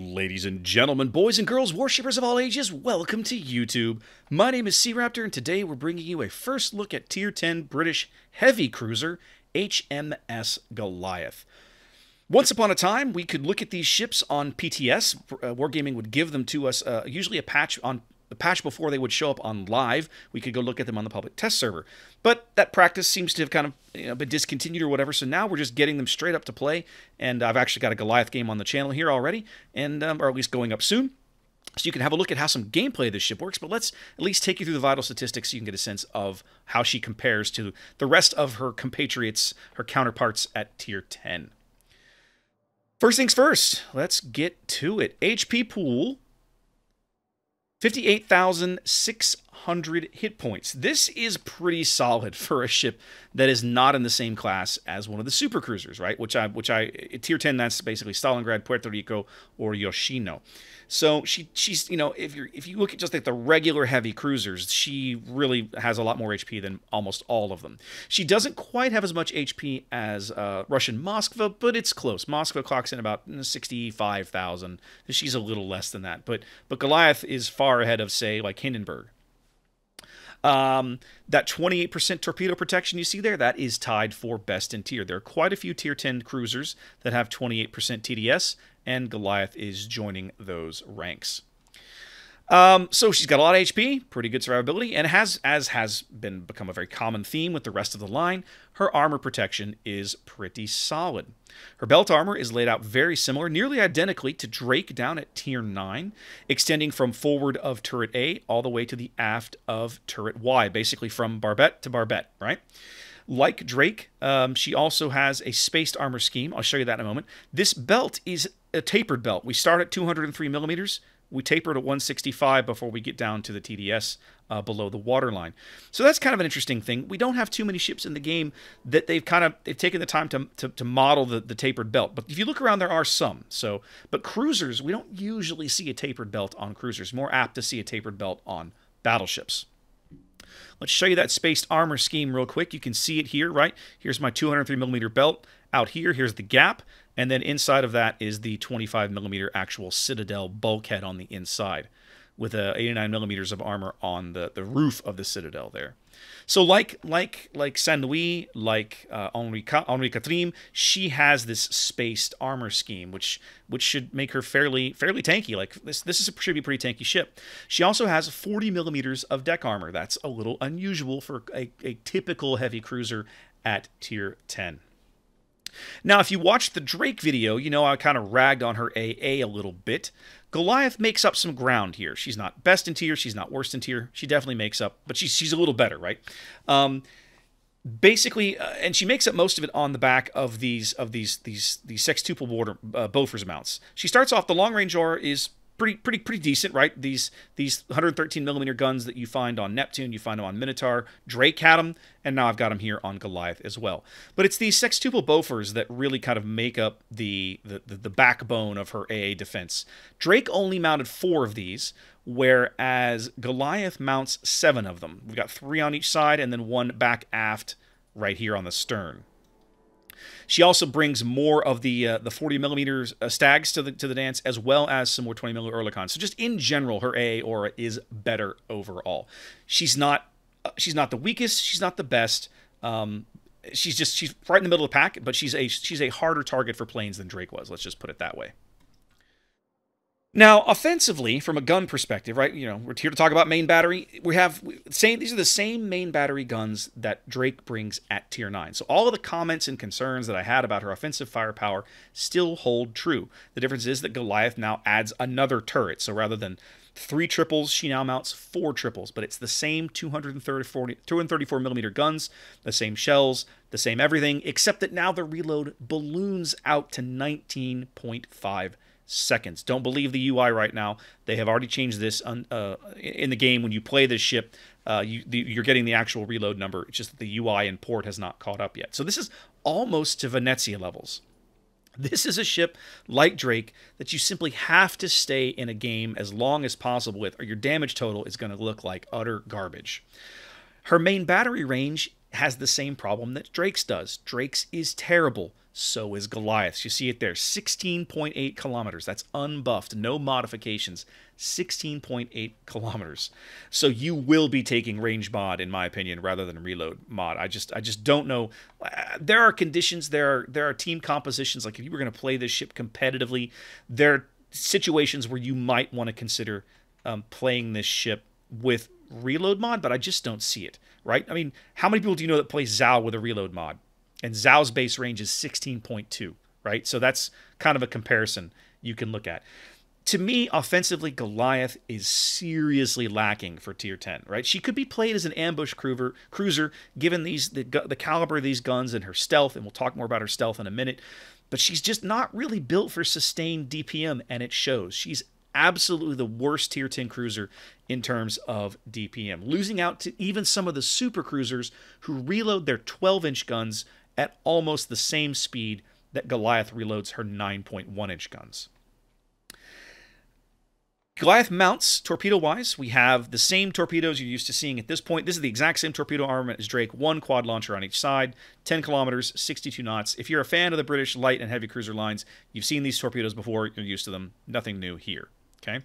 Ladies and gentlemen, boys and girls, worshippers of all ages, welcome to YouTube. My name is Sea Raptor, and today we're bringing you a first look at Tier 10 British heavy cruiser HMS Goliath. Once upon a time, we could look at these ships on PTS. Uh, Wargaming would give them to us, uh, usually a patch on the patch before they would show up on live. We could go look at them on the public test server. But that practice seems to have kind of you know, been discontinued or whatever. So now we're just getting them straight up to play. And I've actually got a Goliath game on the channel here already, and um, or at least going up soon. So you can have a look at how some gameplay of this ship works, but let's at least take you through the vital statistics so you can get a sense of how she compares to the rest of her compatriots, her counterparts at tier 10. First things first, let's get to it. HP pool 58,600. 100 hit points. This is pretty solid for a ship that is not in the same class as one of the super cruisers, right? Which I, which I, tier 10, that's basically Stalingrad, Puerto Rico, or Yoshino. So she, she's, you know, if you if you look at just like the regular heavy cruisers, she really has a lot more HP than almost all of them. She doesn't quite have as much HP as uh, Russian Moskva, but it's close. Moskva clocks in about mm, 65,000. She's a little less than that, but but Goliath is far ahead of say like Hindenburg um, that 28% torpedo protection you see there, that is tied for best in tier. There are quite a few tier 10 cruisers that have 28% TDS, and Goliath is joining those ranks. Um, so she's got a lot of HP, pretty good survivability, and has, as has been become a very common theme with the rest of the line, her armor protection is pretty solid. Her belt armor is laid out very similar, nearly identically to Drake down at tier 9, extending from forward of turret A all the way to the aft of turret Y, basically from barbette to barbette, right? Like Drake, um, she also has a spaced armor scheme. I'll show you that in a moment. This belt is a tapered belt. We start at 203 millimeters, we taper to 165 before we get down to the TDS uh, below the waterline. So that's kind of an interesting thing. We don't have too many ships in the game that they've kind of they've taken the time to, to, to model the, the tapered belt. But if you look around, there are some. So, but cruisers, we don't usually see a tapered belt on cruisers. More apt to see a tapered belt on battleships. Let's show you that spaced armor scheme real quick. You can see it here, right? Here's my 203 millimeter belt. Out here, here's the gap, and then inside of that is the 25 millimeter actual Citadel bulkhead on the inside with a uh, 89 millimeters of armor on the, the roof of the citadel there. So like like like San Louis, like uh, Henri Henri Catrim, she has this spaced armor scheme, which which should make her fairly fairly tanky. Like this this is a, should be a pretty tanky ship. She also has 40 millimeters of deck armor. That's a little unusual for a, a typical heavy cruiser at tier 10. Now, if you watched the Drake video, you know I kind of ragged on her AA a little bit. Goliath makes up some ground here. She's not best in tier, she's not worst in tier. She definitely makes up, but she's she's a little better, right? Um, basically, uh, and she makes up most of it on the back of these of these these these sextuple border uh, Bofors mounts. She starts off the long range aura is pretty pretty pretty decent, right? These these 113 millimeter guns that you find on Neptune, you find them on Minotaur, Drake had them, and now I've got them here on Goliath as well. But it's these sextuple Bofors that really kind of make up the the, the, the backbone of her AA defense. Drake only mounted four of these, whereas Goliath mounts seven of them. We've got three on each side, and then one back aft right here on the stern. She also brings more of the uh, the 40 millimeters uh, stags to the to the dance, as well as some more 20 millimeter Erlikon. So just in general, her AA aura is better overall. She's not uh, she's not the weakest. She's not the best. Um, she's just she's right in the middle of the pack, but she's a she's a harder target for planes than Drake was. Let's just put it that way. Now, offensively, from a gun perspective, right? You know, we're here to talk about main battery. We have same. These are the same main battery guns that Drake brings at tier nine. So all of the comments and concerns that I had about her offensive firepower still hold true. The difference is that Goliath now adds another turret. So rather than three triples, she now mounts four triples. But it's the same 234, 234 millimeter guns, the same shells, the same everything, except that now the reload balloons out to 19.5 seconds. Don't believe the UI right now. They have already changed this uh, in the game. When you play this ship, uh, you, are getting the actual reload number. It's just that the UI and port has not caught up yet. So this is almost to Venezia levels. This is a ship like Drake that you simply have to stay in a game as long as possible with, or your damage total is going to look like utter garbage. Her main battery range has the same problem that Drake's does. Drake's is terrible so is Goliath's. You see it there 16.8 kilometers. That's unbuffed, no modifications. 16.8 kilometers. So you will be taking range mod, in my opinion, rather than reload mod. I just I just don't know. Uh, there are conditions, there are there are team compositions. Like if you were going to play this ship competitively, there are situations where you might want to consider um, playing this ship with reload mod, but I just don't see it. Right? I mean, how many people do you know that play Zao with a reload mod? and Zhao's base range is 16.2, right? So that's kind of a comparison you can look at. To me, offensively, Goliath is seriously lacking for tier 10, right? She could be played as an ambush cruiser, cruiser given these the, the caliber of these guns and her stealth, and we'll talk more about her stealth in a minute, but she's just not really built for sustained DPM, and it shows. She's absolutely the worst tier 10 cruiser in terms of DPM, losing out to even some of the super cruisers who reload their 12 inch guns at almost the same speed that Goliath reloads her 9.1 inch guns. Goliath mounts torpedo wise. We have the same torpedoes you're used to seeing at this point. This is the exact same torpedo armament as Drake, one quad launcher on each side, 10 kilometers, 62 knots. If you're a fan of the British light and heavy cruiser lines, you've seen these torpedoes before, you're used to them. Nothing new here. Okay.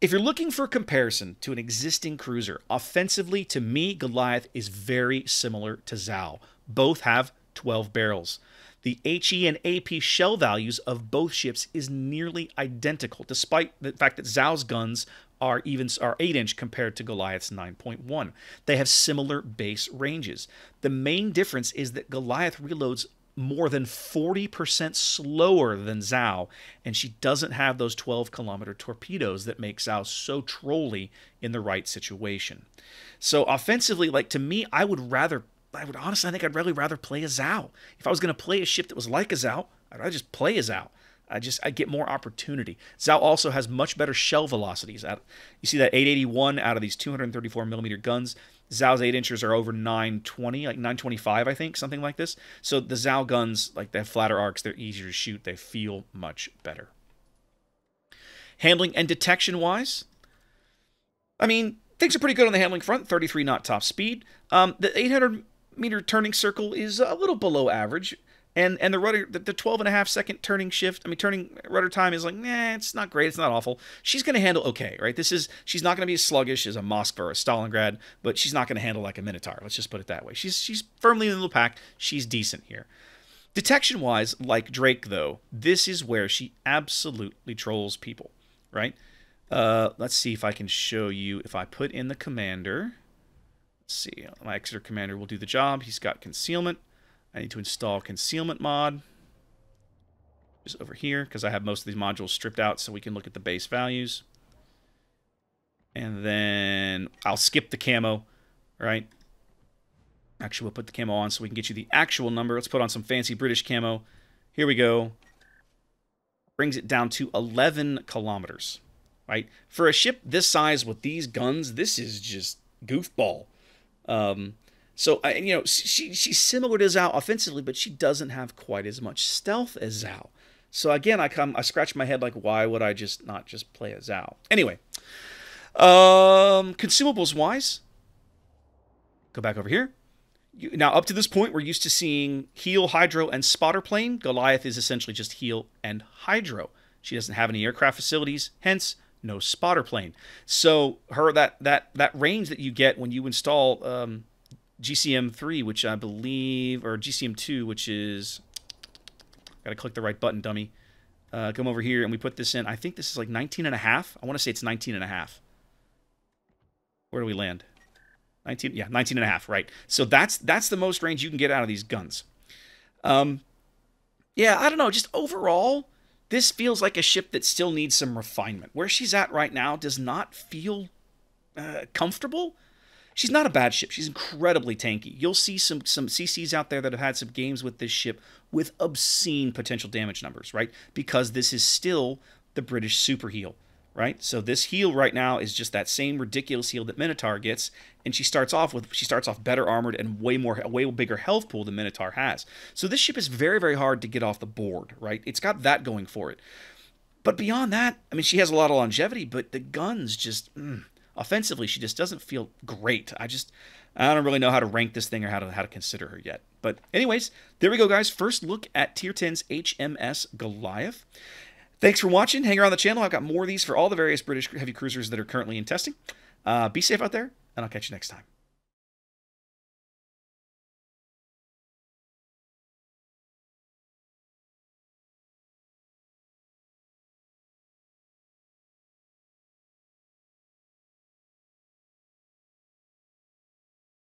If you're looking for comparison to an existing cruiser, offensively, to me, Goliath is very similar to Zhao. Both have 12 barrels. The HE and AP shell values of both ships is nearly identical, despite the fact that Zhao's guns are even are 8 inch compared to Goliath's 9.1. They have similar base ranges. The main difference is that Goliath reloads more than 40% slower than Zhao, and she doesn't have those 12 kilometer torpedoes that make Zhao so trolly in the right situation. So, offensively, like to me, I would rather I would honestly, I think I'd really rather play a Zao. If I was going to play a ship that was like a Zao, I'd just play a Zao. I just I get more opportunity. Zao also has much better shell velocities. Out you see that 881 out of these 234 millimeter guns. Zao's eight inches are over 920, like 925, I think, something like this. So the Zao guns, like they have flatter arcs, they're easier to shoot, they feel much better. Handling and detection wise, I mean, things are pretty good on the handling front. 33 knot top speed. Um, the 800 meter turning circle is a little below average. And, and the rudder the, the 12 and a half second turning shift i mean turning rudder time is like nah it's not great it's not awful she's going to handle okay right this is she's not going to be as sluggish as a moskva or a stalingrad but she's not going to handle like a minotaur let's just put it that way she's she's firmly in the pack she's decent here detection wise like drake though this is where she absolutely trolls people right uh, let's see if i can show you if i put in the commander Let's see, my Exeter commander will do the job. He's got concealment. I need to install concealment mod. Just over here, because I have most of these modules stripped out so we can look at the base values. And then I'll skip the camo, right? Actually, we'll put the camo on so we can get you the actual number. Let's put on some fancy British camo. Here we go. Brings it down to 11 kilometers, right? For a ship this size with these guns, this is just goofball. Um, so I, you know, she she's similar to Zhao offensively, but she doesn't have quite as much stealth as Zhao. So again, I come I scratch my head like, why would I just not just play a Zhao? Anyway, um, consumables wise, go back over here. You, now up to this point, we're used to seeing heal, hydro, and spotter plane. Goliath is essentially just heal and hydro. She doesn't have any aircraft facilities, hence no spotter plane. So her that that that range that you get when you install um, GCM3, which I believe, or GCM2, which is, gotta click the right button, dummy. Uh, come over here and we put this in. I think this is like 19 and a half. I want to say it's 19 and a half. Where do we land? 19, yeah, 19 and a half, right. So that's, that's the most range you can get out of these guns. Um, yeah, I don't know. Just overall, this feels like a ship that still needs some refinement. Where she's at right now does not feel uh, comfortable. She's not a bad ship. She's incredibly tanky. You'll see some some CCs out there that have had some games with this ship with obscene potential damage numbers, right? Because this is still the British super heel right? So this heal right now is just that same ridiculous heal that Minotaur gets, and she starts off with she starts off better armored and way more way bigger health pool than Minotaur has. So this ship is very very hard to get off the board, right? It's got that going for it. But beyond that, I mean, she has a lot of longevity, but the guns just mm, offensively, she just doesn't feel great. I just I don't really know how to rank this thing or how to how to consider her yet. But anyways, there we go, guys. First look at Tier 10's HMS Goliath. Thanks for watching. Hang around the channel. I've got more of these for all the various British heavy cruisers that are currently in testing. Uh, be safe out there, and I'll catch you next time.